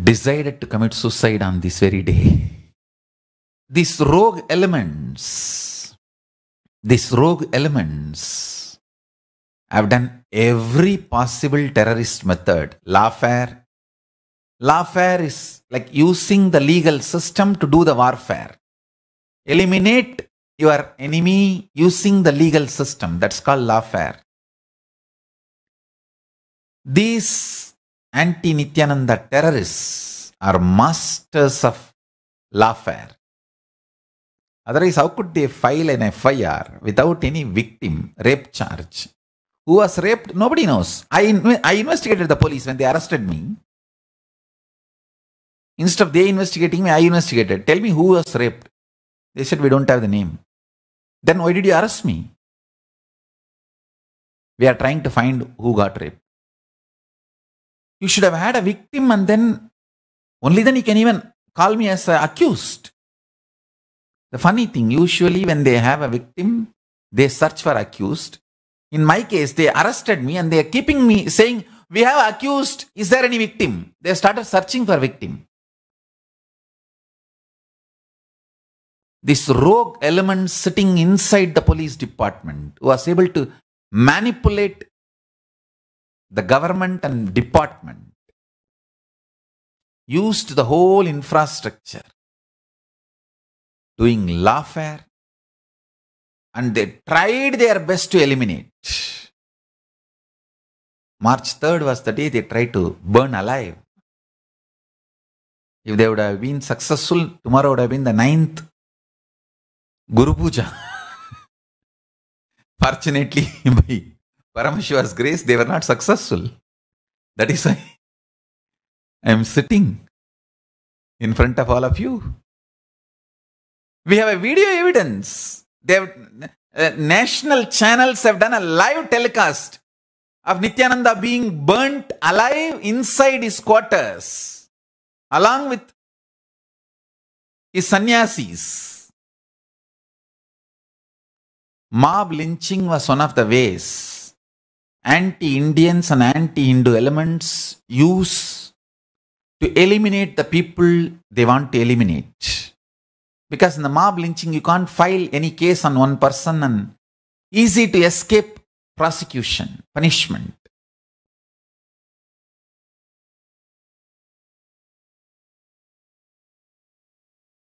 decided to commit suicide on this very day. These rogue elements, these rogue elements have done every possible terrorist method. Lawfare. Lawfare is like using the legal system to do the warfare. Eliminate your enemy using the legal system. That's called lawfare. These anti Nityananda terrorists are masters of lawfare. Otherwise, how could they file an FIR without any victim rape charge? Who was raped? Nobody knows. I, I investigated the police when they arrested me. Instead of they investigating me, I investigated. Tell me who was raped. They said, We don't have the name. Then why did you arrest me? We are trying to find who got raped. You should have had a victim and then only then you can even call me as accused. The funny thing, usually when they have a victim, they search for accused. In my case, they arrested me and they are keeping me saying, we have accused, is there any victim? They started searching for victim. This rogue element sitting inside the police department was able to manipulate the government and department used the whole infrastructure doing lawfare and they tried their best to eliminate. March 3rd was the day they tried to burn alive. If they would have been successful, tomorrow would have been the ninth Guru Puja. Fortunately, by Paramashiva's grace, they were not successful. That is why I am sitting in front of all of you. We have a video evidence. They have, uh, national channels have done a live telecast of Nityananda being burnt alive inside his quarters, along with his sannyasis. Mob lynching was one of the ways anti-Indians and anti-Hindu elements use to eliminate the people they want to eliminate. Because in the mob lynching, you can't file any case on one person and easy to escape prosecution, punishment.